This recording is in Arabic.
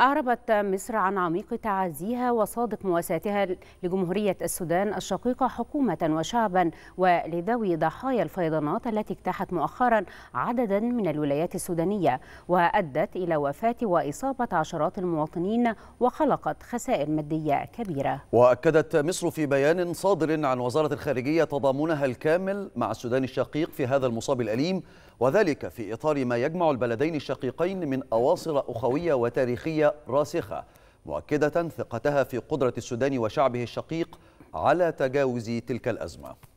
أعربت مصر عن عميق تعازيها وصادق مواساتها لجمهورية السودان الشقيقة حكومة وشعبا ولذوي ضحايا الفيضانات التي اجتاحت مؤخرا عددا من الولايات السودانية وأدت إلى وفاة وإصابة عشرات المواطنين وخلقت خسائر مادية كبيرة وأكدت مصر في بيان صادر عن وزارة الخارجية تضامنها الكامل مع السودان الشقيق في هذا المصاب الأليم وذلك في إطار ما يجمع البلدين الشقيقين من أواصر أخوية وتاريخية راسخة مؤكدة ثقتها في قدرة السودان وشعبه الشقيق على تجاوز تلك الأزمة